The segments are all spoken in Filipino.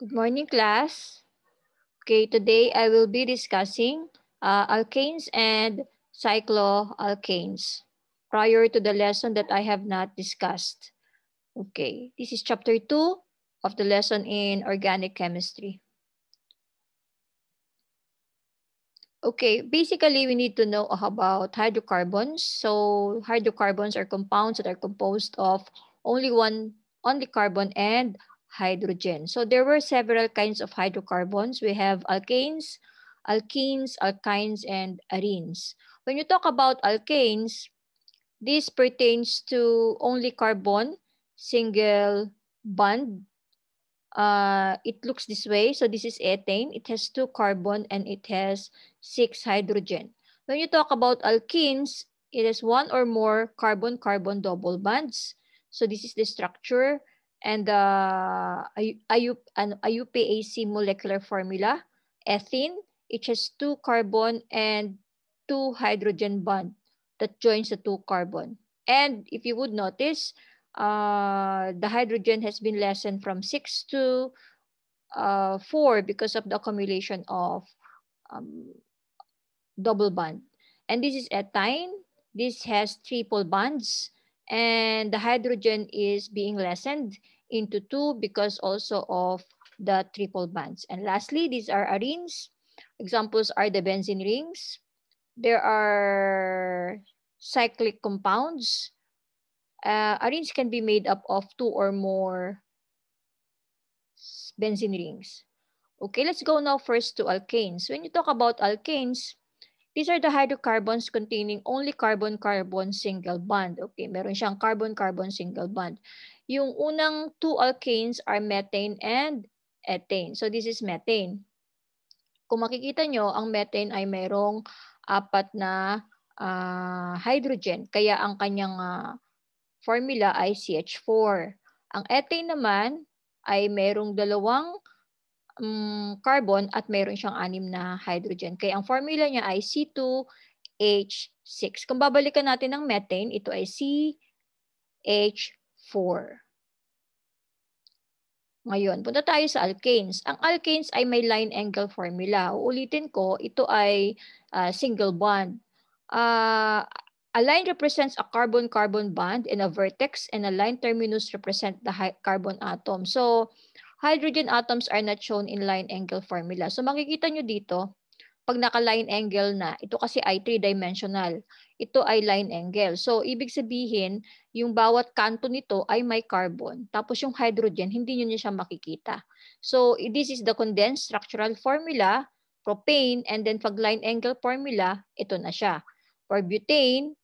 Good morning, class. Okay, today I will be discussing uh, alkanes and cycloalkanes prior to the lesson that I have not discussed. Okay, this is chapter 2 of the lesson in organic chemistry. Okay, basically we need to know about hydrocarbons. So hydrocarbons are compounds that are composed of only one only carbon and hydrogen. So there were several kinds of hydrocarbons. We have alkanes, alkenes, alkynes, and arenes. When you talk about alkanes, this pertains to only carbon, single bond. Uh, it looks this way. So this is ethane. It has two carbon and it has six hydrogen. When you talk about alkenes, it has one or more carbon-carbon double bonds. So this is the structure and the uh, an IUPAC molecular formula, ethene, it has two carbon and two hydrogen bond that joins the two carbon. And if you would notice, uh, the hydrogen has been lessened from 6 to uh, 4 because of the accumulation of um, double bond. And this is ethine. This has triple bonds and the hydrogen is being lessened into two because also of the triple bonds. And lastly, these are arenes. Examples are the benzene rings. There are cyclic compounds. Uh, arenes can be made up of two or more benzene rings. Okay, let's go now first to alkanes. When you talk about alkanes, These are the hydrocarbons containing only carbon-carbon single bond. Okay, meron siyang carbon-carbon single bond. Yung unang two alkanes are methane and ethane. So this is methane. Kung makikita nyo, ang methane ay merong apat na uh, hydrogen. Kaya ang kanyang uh, formula ay CH4. Ang ethane naman ay merong dalawang um, carbon at mayroon siyang anim na hydrogen. Kaya ang formula niya ay C2H6. Kung babalikan natin ng methane, ito ay CH4. Ngayon, punta tayo sa alkanes. Ang alkanes ay may line angle formula. Uulitin ko, ito ay uh, single bond. Uh, a line represents a carbon-carbon bond and a vertex and a line terminus represent the carbon atom. So, hydrogen atoms are not shown in line angle formula. So makikita nyo dito, pag naka-line angle na, ito kasi ay three-dimensional. Ito ay line angle. So ibig sabihin, yung bawat kanto nito ay may carbon. Tapos yung hydrogen, hindi nyo niya siya makikita. So this is the condensed structural formula, propane, and then pag line angle formula, ito na siya. For butane,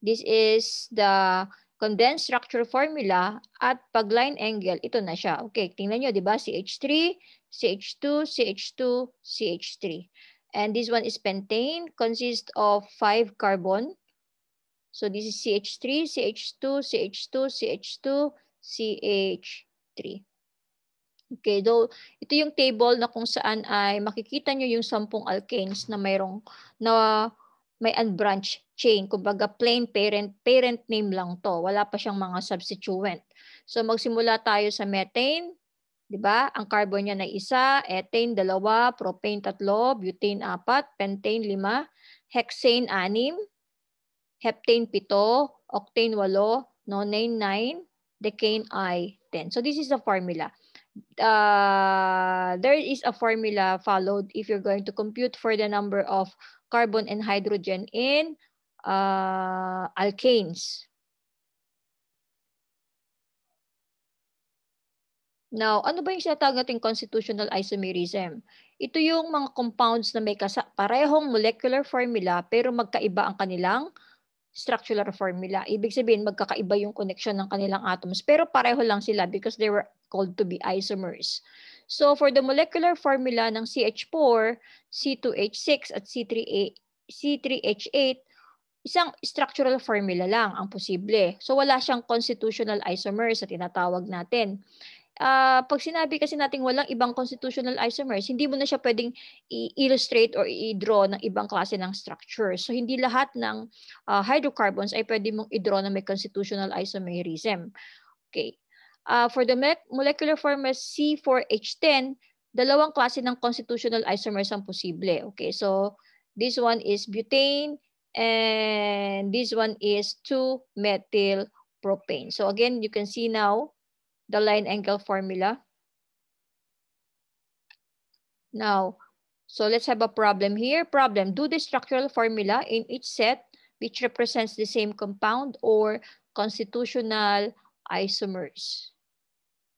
this is the condensed structure formula at pag line angle, ito na siya. Okay, tingnan nyo, di ba? CH3, CH2, CH2, CH3. And this one is pentane, consists of 5 carbon. So this is CH3, CH2, CH2, CH2, CH3. Okay, though ito yung table na kung saan ay makikita nyo yung 10 alkanes na mayroong na may unbranched chain. Kumbaga plain parent, parent name lang to. Wala pa siyang mga substituent. So magsimula tayo sa methane, 'di ba? Ang carbon niya na isa, ethane dalawa, propane tatlo, butane apat, pentane lima, hexane anim, heptane pito, octane walo, nonane nine, decane i 10. So this is the formula. Uh, there is a formula followed if you're going to compute for the number of carbon and hydrogen in uh, alkanes. Now, ano ba yung sinatawag nating constitutional isomerism? Ito yung mga compounds na may parehong molecular formula pero magkaiba ang kanilang structural formula. Ibig sabihin, magkakaiba yung connection ng kanilang atoms pero pareho lang sila because they were called to be isomers. So for the molecular formula ng CH4, C2H6 at C3A, C3H8, isang structural formula lang ang posible. So wala siyang constitutional isomers sa tinatawag natin. Uh, pag sinabi kasi natin walang ibang constitutional isomers, hindi mo na siya pwedeng i-illustrate or i-draw ng ibang klase ng structure. So hindi lahat ng uh, hydrocarbons ay pwede mong i-draw na may constitutional isomerism. Okay. uh, for the molecular form C4H10, dalawang klase ng constitutional isomers ang posible. Okay, so this one is butane and this one is 2-methyl propane. So again, you can see now the line angle formula. Now, so let's have a problem here. Problem, do the structural formula in each set which represents the same compound or constitutional isomers.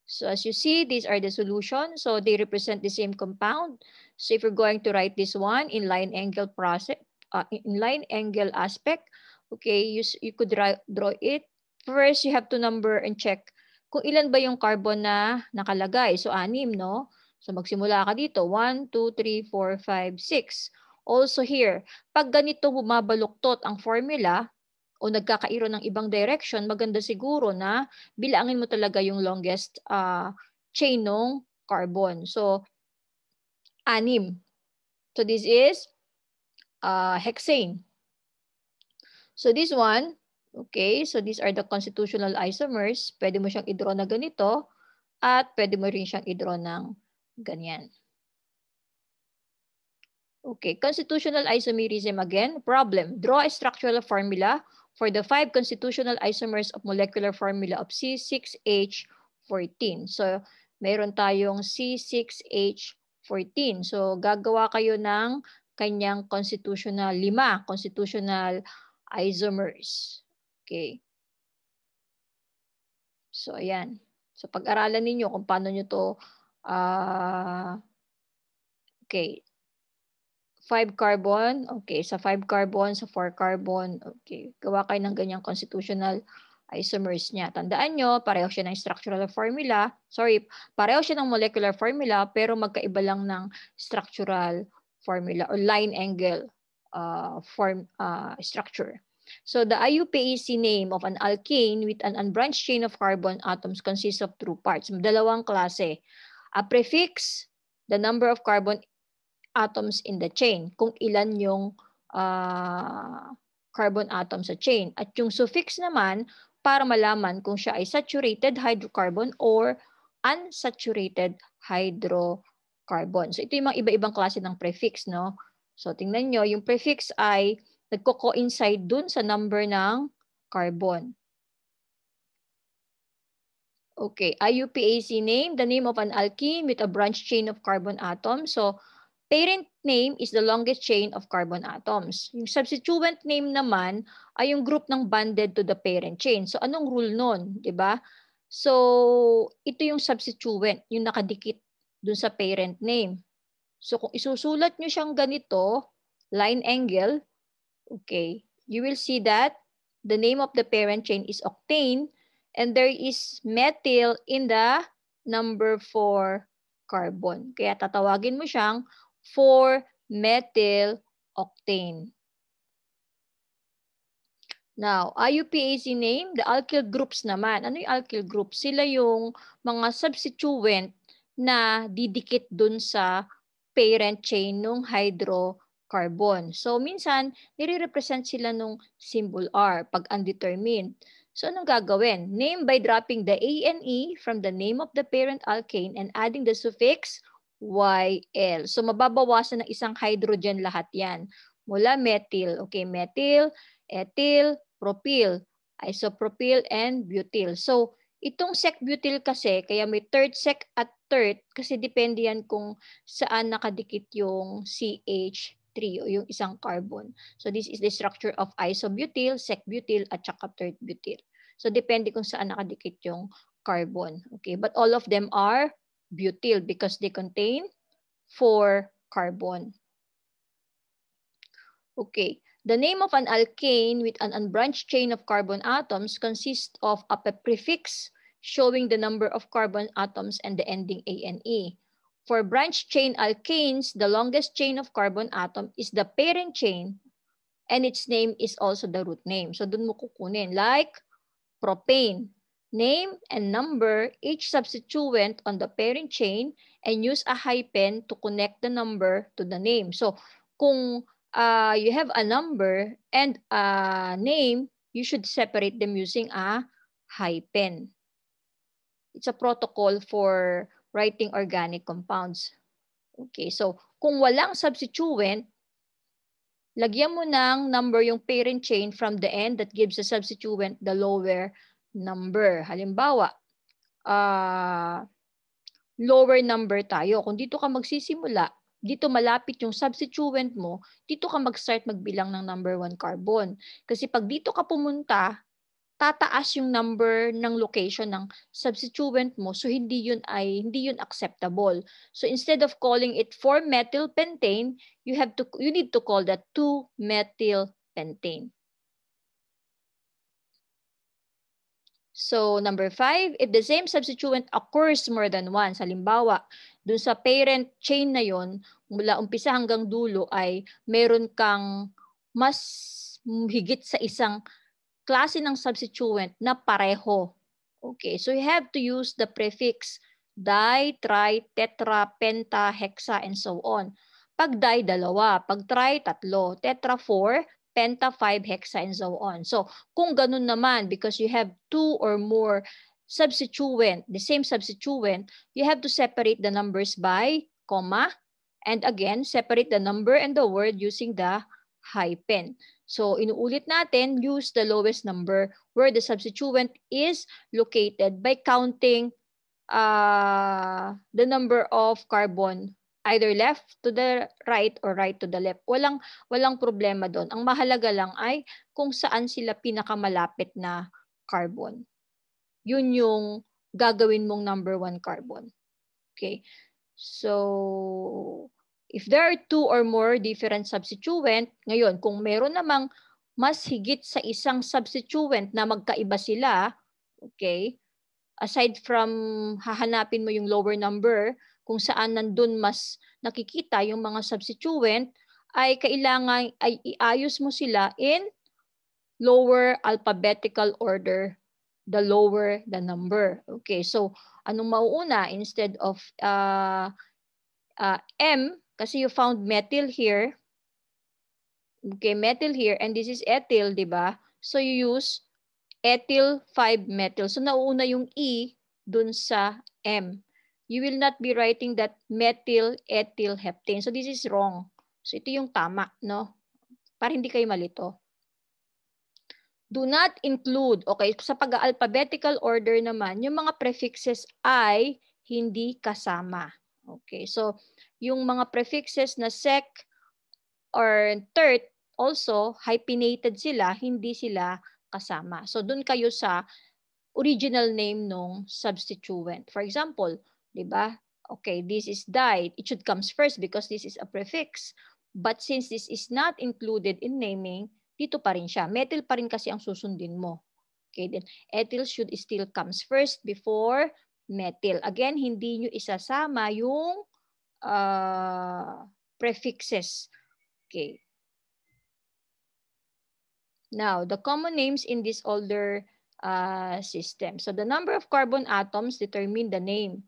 So as you see, these are the solutions. So they represent the same compound. So if you're going to write this one in line angle process, uh, in line angle aspect, okay, you, you could draw, draw it. First, you have to number and check kung ilan ba yung carbon na nakalagay. So anim, no? So magsimula ka dito. 1, 2, 3, 4, 5, 6. Also here, pag ganito bumabaluktot ang formula, o nagkakairo ng ibang direction, maganda siguro na bilangin mo talaga yung longest uh, chain ng carbon. So, anim. So, this is uh, hexane. So, this one, okay, so these are the constitutional isomers. Pwede mo siyang i-draw na ganito at pwede mo rin siyang i-draw ng ganyan. Okay, constitutional isomerism again. Problem, draw a structural formula for the five constitutional isomers of molecular formula of C6H14. So, meron tayong C6H14. So, gagawa kayo ng kanyang constitutional lima, constitutional isomers. Okay. So, ayan. So, pag-aralan ninyo kung paano nyo to uh, okay, 5 carbon, okay, sa 5 carbon, sa 4 carbon, okay. Gawa kayo ng ganyang constitutional isomers niya. Tandaan nyo, pareho siya ng structural formula, sorry, pareho siya ng molecular formula, pero magkaiba lang ng structural formula or line angle uh, form uh, structure. So the IUPAC e name of an alkane with an unbranched chain of carbon atoms consists of two parts. Dalawang klase. A prefix, the number of carbon atoms in the chain, kung ilan yung uh, carbon atom sa chain. At yung suffix naman, para malaman kung siya ay saturated hydrocarbon or unsaturated hydrocarbon. So ito yung mga iba-ibang klase ng prefix. No? So tingnan nyo, yung prefix ay nagko-coincide dun sa number ng carbon. Okay, IUPAC name, the name of an alkene with a branch chain of carbon atoms. So, Parent name is the longest chain of carbon atoms. Yung substituent name naman ay yung group ng bonded to the parent chain. So anong rule nun, 'di ba? So ito yung substituent, yung nakadikit dun sa parent name. So kung isusulat nyo siyang ganito, line angle, okay, you will see that the name of the parent chain is octane and there is methyl in the number 4 carbon. Kaya tatawagin mo siyang 4-methyl octane. Now, IUPAC name, the alkyl groups naman. Ano yung alkyl group? Sila yung mga substituent na didikit dun sa parent chain ng hydrocarbon. So, minsan, nire-represent sila nung symbol R pag undetermined. So, anong gagawin? Name by dropping the ANE from the name of the parent alkane and adding the suffix YL. So mababawasan ng isang hydrogen lahat yan. Mula methyl. Okay, methyl, ethyl, propyl, isopropyl, and butyl. So itong sec-butyl kasi, kaya may third sec at third kasi depende yan kung saan nakadikit yung CH3 o yung isang carbon. So this is the structure of isobutyl, sec-butyl, at saka third butyl. So depende kung saan nakadikit yung carbon. Okay, but all of them are butyl because they contain four carbon. Okay, the name of an alkane with an unbranched chain of carbon atoms consists of a prefix showing the number of carbon atoms and the ending ANE. For branched chain alkanes, the longest chain of carbon atom is the parent chain and its name is also the root name. So dun mo kukunin like propane. Name and number each substituent on the parent chain and use a hyphen to connect the number to the name. So kung uh, you have a number and a name, you should separate them using a hyphen. It's a protocol for writing organic compounds. Okay, so kung walang substituent, lagyan mo ng number yung parent chain from the end that gives the substituent the lower number. Halimbawa, uh, lower number tayo. Kung dito ka magsisimula, dito malapit yung substituent mo, dito ka mag-start magbilang ng number 1 carbon. Kasi pag dito ka pumunta, tataas yung number ng location ng substituent mo. So hindi yun ay hindi yun acceptable. So instead of calling it 4 methyl pentane, you have to you need to call that 2 methyl pentane. So number five, if the same substituent occurs more than once, halimbawa, dun sa parent chain na yon mula umpisa hanggang dulo ay meron kang mas higit sa isang klase ng substituent na pareho. Okay, so you have to use the prefix di, tri, tetra, penta, hexa, and so on. Pag di, dalawa. Pag tri, tatlo. Tetra, four penta 5, hexa, and so on. So kung ganun naman, because you have two or more substituent, the same substituent, you have to separate the numbers by comma, and again, separate the number and the word using the hyphen. So inuulit natin, use the lowest number where the substituent is located by counting uh, the number of carbon either left to the right or right to the left. Walang walang problema doon. Ang mahalaga lang ay kung saan sila pinakamalapit na carbon. Yun yung gagawin mong number one carbon. Okay. So, if there are two or more different substituent, ngayon, kung meron namang mas higit sa isang substituent na magkaiba sila, okay, aside from hahanapin mo yung lower number, kung saan nandun mas nakikita yung mga substituent, ay kailangan ay iayos mo sila in lower alphabetical order, the lower the number. Okay, so anong mauuna instead of uh, uh, M, kasi you found methyl here, okay, methyl here, and this is ethyl, di ba? So you use ethyl 5-methyl. So nauuna yung E dun sa M you will not be writing that methyl ethyl heptane. So this is wrong. So ito yung tama, no? Para hindi kayo malito. Do not include, okay, sa pag-alphabetical order naman, yung mga prefixes I hindi kasama. Okay, so yung mga prefixes na sec or tert, also hyphenated sila, hindi sila kasama. So doon kayo sa original name nung substituent. For example, 'di ba? Okay, this is died. It should comes first because this is a prefix. But since this is not included in naming, dito pa rin siya. Methyl pa rin kasi ang susundin mo. Okay, then ethyl should still comes first before methyl. Again, hindi nyo isasama yung uh, prefixes. Okay. Now, the common names in this older uh, system. So the number of carbon atoms determine the name.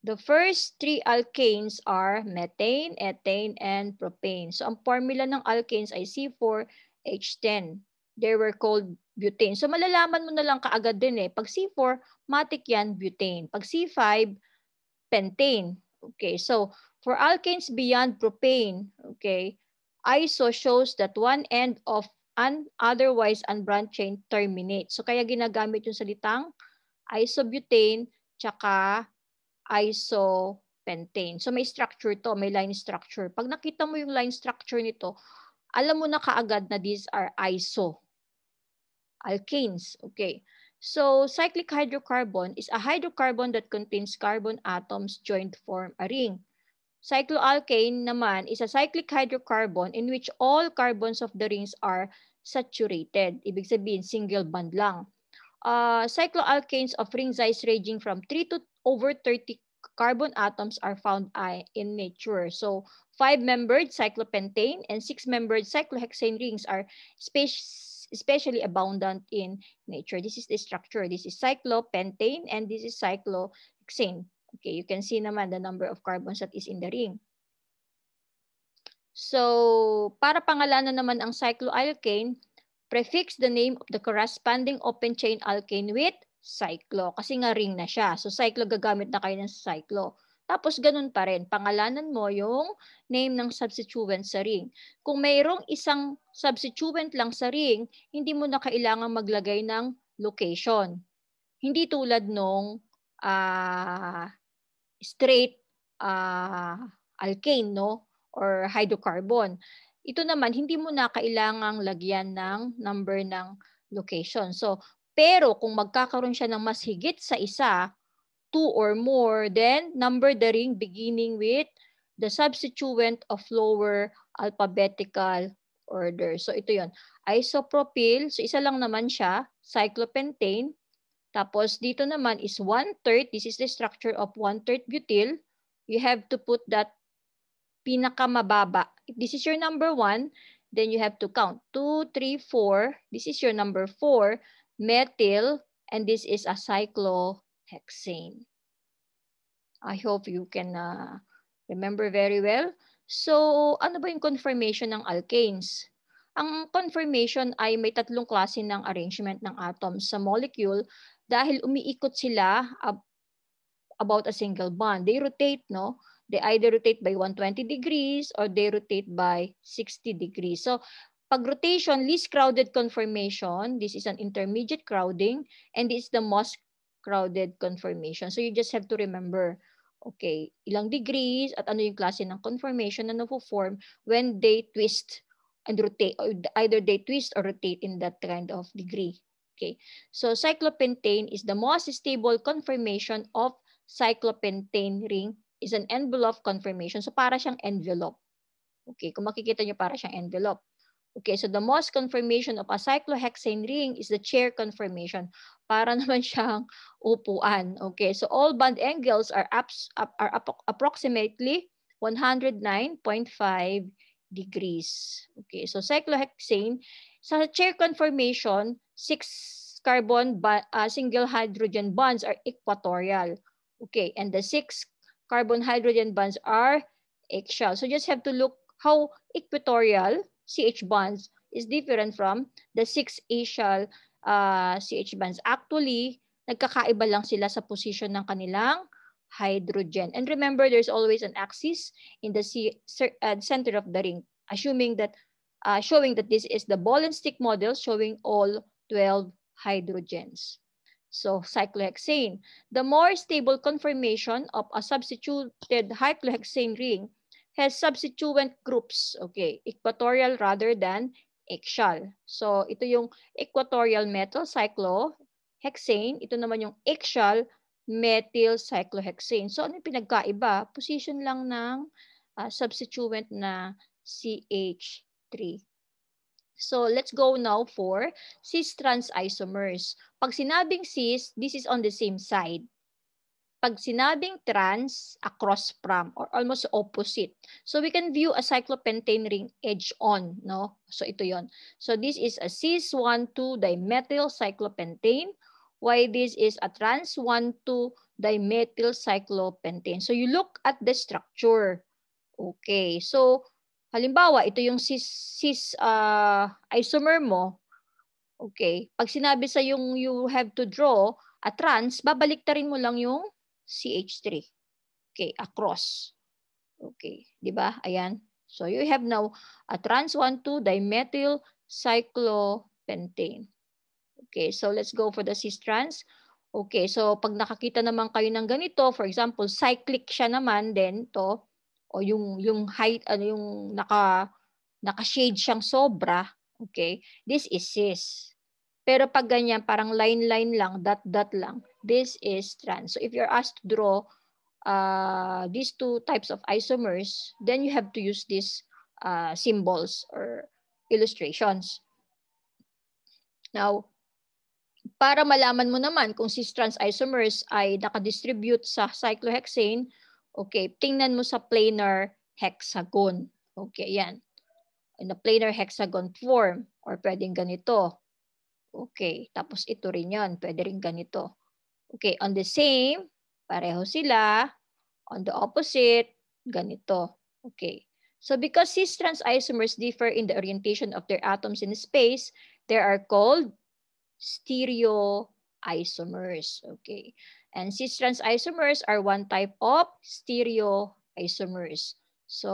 The first three alkanes are methane, ethane, and propane. So ang formula ng alkanes ay C4H10. They were called butane. So malalaman mo na lang kaagad din eh. Pag C4, matik yan, butane. Pag C5, pentane. Okay, so for alkanes beyond propane, okay, ISO shows that one end of an otherwise unbranched chain terminates. So kaya ginagamit yung salitang isobutane tsaka isopentane. So may structure to, may line structure. Pag nakita mo yung line structure nito, alam mo na kaagad na these are iso alkanes. Okay. So cyclic hydrocarbon is a hydrocarbon that contains carbon atoms joined form a ring. Cycloalkane naman is a cyclic hydrocarbon in which all carbons of the rings are saturated. Ibig sabihin, single bond lang. Uh, cycloalkanes of ring size ranging from 3 to over 30 carbon atoms are found in nature. So five-membered cyclopentane and six-membered cyclohexane rings are especially abundant in nature. This is the structure. This is cyclopentane and this is cyclohexane. Okay, you can see naman the number of carbons that is in the ring. So, para pangalanan naman ang cycloalkane, prefix the name of the corresponding open chain alkane with cyclo. Kasi nga ring na siya. So cyclo, gagamit na kayo ng cyclo. Tapos ganun pa rin, pangalanan mo yung name ng substituent sa ring. Kung mayroong isang substituent lang sa ring, hindi mo na kailangan maglagay ng location. Hindi tulad nung uh, straight uh, alkane no or hydrocarbon. Ito naman hindi mo na kailangang lagyan ng number ng location. So pero kung magkakaroon siya ng mas higit sa isa, two or more, then number the ring beginning with the substituent of lower alphabetical order. So ito yon Isopropyl, so isa lang naman siya, cyclopentane. Tapos dito naman is 1-3, this is the structure of 1-3 butyl. You have to put that pinakamababa. If this is your number 1, then you have to count 2, 3, 4. This is your number 4 methyl, and this is a cyclohexane. I hope you can uh, remember very well. So, ano ba yung conformation ng alkanes? Ang conformation ay may tatlong klase ng arrangement ng atoms sa molecule dahil umiikot sila ab about a single bond. They rotate, no? They either rotate by 120 degrees or they rotate by 60 degrees. So, pag rotation, least crowded conformation, this is an intermediate crowding, and this is the most crowded conformation. So you just have to remember, okay, ilang degrees at ano yung klase ng conformation na nafo-form when they twist and rotate, either they twist or rotate in that kind of degree. Okay, so cyclopentane is the most stable conformation of cyclopentane ring is an envelope conformation. So para siyang envelope. Okay, kung makikita nyo para siyang envelope. Okay, so the most conformation of a cyclohexane ring is the chair conformation. Para naman siyang upuan. Okay, so all bond angles are, ups, up, are up, approximately 109.5 degrees. Okay, so cyclohexane, sa chair conformation, six carbon, uh, single hydrogen bonds are equatorial. Okay, and the six carbon hydrogen bonds are axial. So just have to look how equatorial CH bonds is different from the six acyl uh, CH bonds. Actually, nagkakaiba lang sila sa position ng kanilang hydrogen. And remember, there's always an axis in the uh, center of the ring, assuming that uh, showing that this is the ball and stick model showing all 12 hydrogens. So cyclohexane. The more stable conformation of a substituted cyclohexane ring has substituent groups. Okay, equatorial rather than axial. So, ito yung equatorial methyl cyclohexane. Ito naman yung axial methyl cyclohexane. So, ano yung pinagkaiba? Position lang ng uh, substituent na CH3. So, let's go now for cis-trans isomers. Pag sinabing cis, this is on the same side pag sinabing trans, across from, or almost opposite. So we can view a cyclopentane ring edge on. no So ito yon So this is a cis 1,2-dimethyl cyclopentane, why this is a trans 1,2-dimethyl cyclopentane. So you look at the structure. Okay, so halimbawa, ito yung cis, cis uh, isomer mo. Okay, pag sinabi sa yung you have to draw, a trans, babaliktarin mo lang yung CH3. Okay, across. Okay, di ba? Ayan. So you have now a trans 1,2 dimethyl cyclopentane. Okay, so let's go for the cis trans. Okay, so pag nakakita naman kayo ng ganito, for example, cyclic siya naman then to o yung yung height ano yung naka naka-shade siyang sobra, okay? This is cis. Pero pag ganyan parang line-line lang, dot-dot lang, This is trans. So if you're asked to draw uh, these two types of isomers, then you have to use these uh, symbols or illustrations. Now, para malaman mo naman kung cis trans isomers ay nakadistribute sa cyclohexane, okay, tingnan mo sa planar hexagon. Okay, yan. In the planar hexagon form or pwedeng ganito. Okay, tapos ito rin yan, pwede rin ganito. Okay, on the same, pareho sila. On the opposite, ganito. Okay. So because cis trans isomers differ in the orientation of their atoms in space, they are called stereoisomers. Okay. And cis trans isomers are one type of stereoisomers. So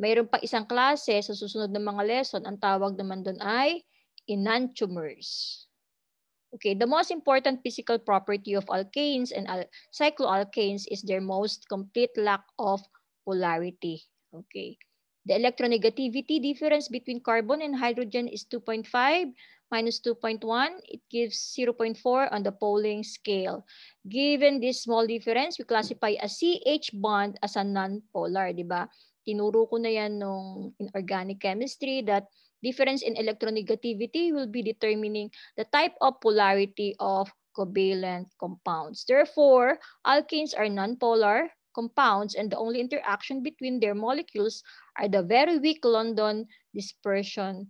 mayroon pa isang klase sa susunod ng mga lesson, ang tawag naman doon ay enantiomers. Okay, the most important physical property of alkanes and al cycloalkanes is their most complete lack of polarity. Okay. The electronegativity difference between carbon and hydrogen is 2.5 minus 2.1. It gives 0.4 on the polling scale. Given this small difference, we classify a CH bond as a nonpolar, polar di ba? Tinuro ko na yan nung inorganic chemistry that Difference in electronegativity will be determining the type of polarity of covalent compounds. Therefore, alkanes are nonpolar compounds and the only interaction between their molecules are the very weak London dispersion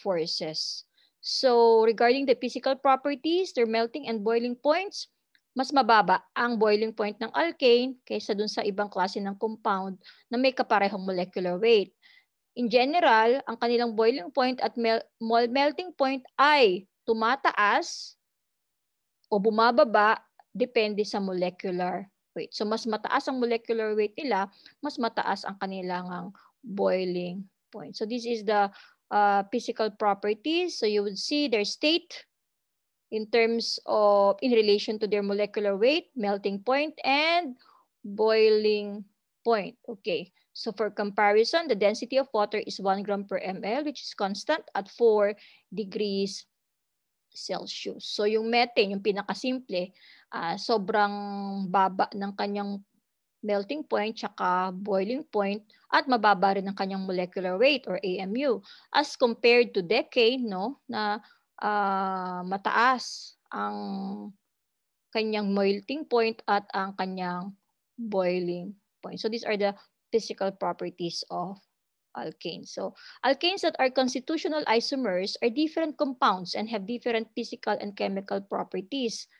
forces. So regarding the physical properties, their melting and boiling points, mas mababa ang boiling point ng alkane kaysa dun sa ibang klase ng compound na may kaparehong molecular weight. In general, ang kanilang boiling point at mel- melting point ay tumataas o bumababa depende sa molecular weight. So mas mataas ang molecular weight nila, mas mataas ang kanilang boiling point. So this is the uh, physical properties. So you would see their state in terms of, in relation to their molecular weight, melting point, and boiling point. Okay. So for comparison, the density of water is 1 gram per ml, which is constant at 4 degrees Celsius. So yung methane, yung pinakasimple, uh, sobrang baba ng kanyang melting point tsaka boiling point at mababa rin ng kanyang molecular weight or AMU as compared to decay no na uh, mataas ang kanyang melting point at ang kanyang boiling point. So these are the physical properties of alkanes. So alkanes that are constitutional isomers are different compounds and have different physical and chemical properties.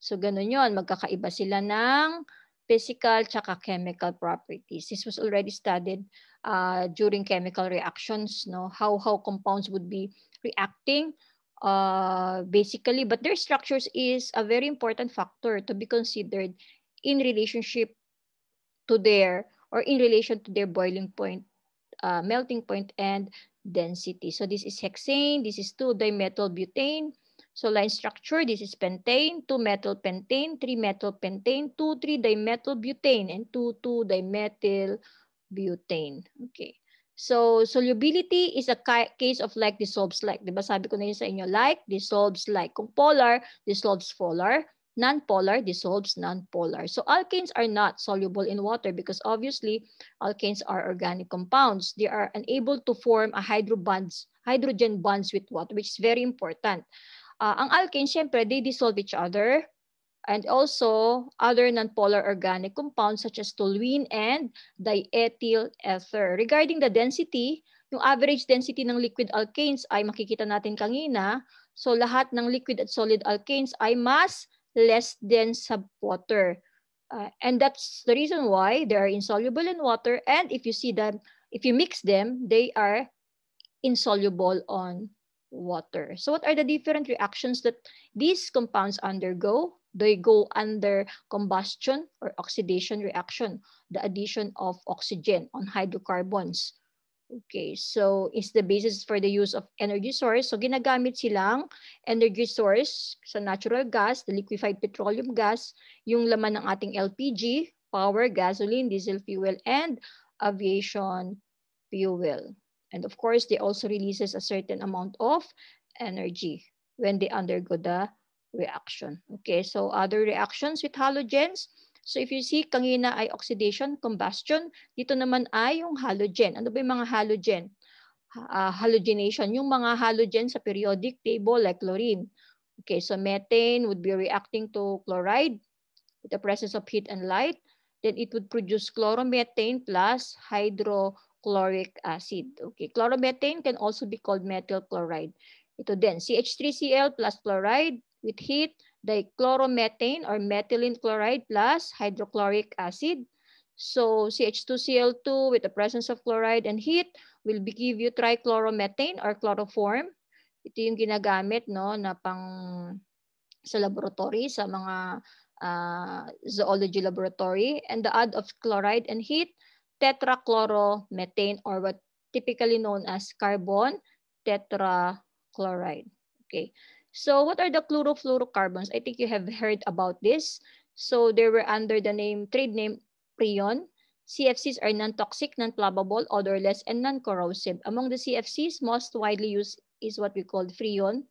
So ganun yon magkakaiba sila ng physical tsaka chemical properties. This was already studied uh, during chemical reactions, no? how, how compounds would be reacting uh, basically. But their structures is a very important factor to be considered in relationship to their or in relation to their boiling point, uh, melting point and density. So this is hexane, this is 2-dimethylbutane. So line structure, this is pentane, 2 methylpentane 3 methylpentane pentane, 2,3-dimethylbutane, and 2,2-dimethylbutane. Okay. So solubility is a case of like dissolves like. Diba sabi ko na yun sa inyo, like dissolves like. Kung polar, dissolves polar nonpolar dissolves nonpolar. So alkanes are not soluble in water because obviously alkanes are organic compounds. They are unable to form a hydro bonds, hydrogen bonds with water, which is very important. Uh, ang alkanes, syempre, they dissolve each other and also other nonpolar organic compounds such as toluene and diethyl ether. Regarding the density, yung average density ng liquid alkanes ay makikita natin kanina. So lahat ng liquid at solid alkanes ay mas less than subwater. Uh, and that's the reason why they are insoluble in water. And if you see them, if you mix them, they are insoluble on water. So what are the different reactions that these compounds undergo? They go under combustion or oxidation reaction, the addition of oxygen on hydrocarbons. Okay, so it's the basis for the use of energy source. So ginagamit silang energy source sa so natural gas, the liquefied petroleum gas, yung laman ng ating LPG, power, gasoline, diesel fuel, and aviation fuel. And of course, they also releases a certain amount of energy when they undergo the reaction. Okay, so other reactions with halogens, So if you see, kanina ay oxidation, combustion. Dito naman ay yung halogen. Ano ba yung mga halogen? Uh, halogenation, yung mga halogen sa periodic table like chlorine. Okay, so methane would be reacting to chloride with the presence of heat and light. Then it would produce chloromethane plus hydrochloric acid. Okay, chloromethane can also be called methyl chloride. Ito din, CH3Cl plus chloride with heat dichloromethane or methylene chloride plus hydrochloric acid. So CH2Cl2 with the presence of chloride and heat will be give you trichloromethane or chloroform. Ito yung ginagamit no na pang sa laboratory sa mga uh, zoology laboratory and the add of chloride and heat tetrachloromethane or what typically known as carbon tetrachloride. Okay. So what are the chlorofluorocarbons? I think you have heard about this. So they were under the name trade name prion. CFCs are non-toxic, non-flammable, odorless, and non-corrosive. Among the CFCs, most widely used is what we call freon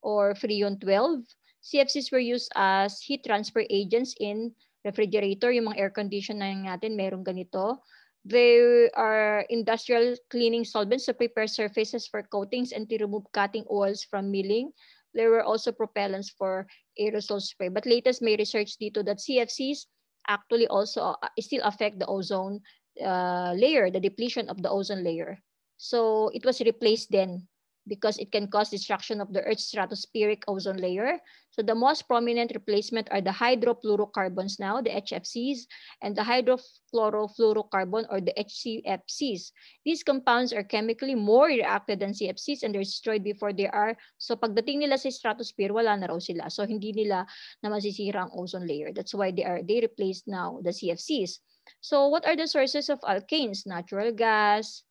or freon 12. CFCs were used as heat transfer agents in refrigerator, yung mga air conditioning natin, merong ganito. They are industrial cleaning solvents to prepare surfaces for coatings and to remove cutting oils from milling. there were also propellants for aerosol spray. But latest may research dito that CFCs actually also uh, uh, still affect the ozone uh, layer, the depletion of the ozone layer. So it was replaced then because it can cause destruction of the Earth's stratospheric ozone layer. So the most prominent replacement are the hydrofluorocarbons now, the HFCs, and the hydrofluorofluorocarbon or the HCFCs. These compounds are chemically more reactive than CFCs and they're destroyed before they are. So pagdating nila sa stratosphere, wala na raw sila. So hindi nila na masisira ang ozone layer. That's why they are they replaced now the CFCs. So what are the sources of alkanes? Natural gas,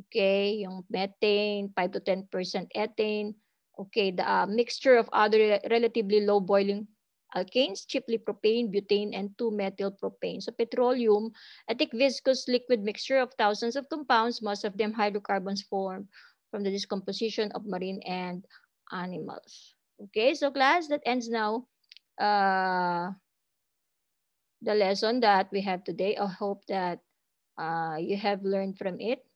okay, yung methane, 5 to 10% ethane, okay, the uh, mixture of other relatively low boiling alkanes, chiefly propane, butane, and 2 methyl propane. So petroleum, a thick viscous liquid mixture of thousands of compounds, most of them hydrocarbons formed from the decomposition of marine and animals. Okay, so class, that ends now uh, the lesson that we have today. I hope that uh, you have learned from it.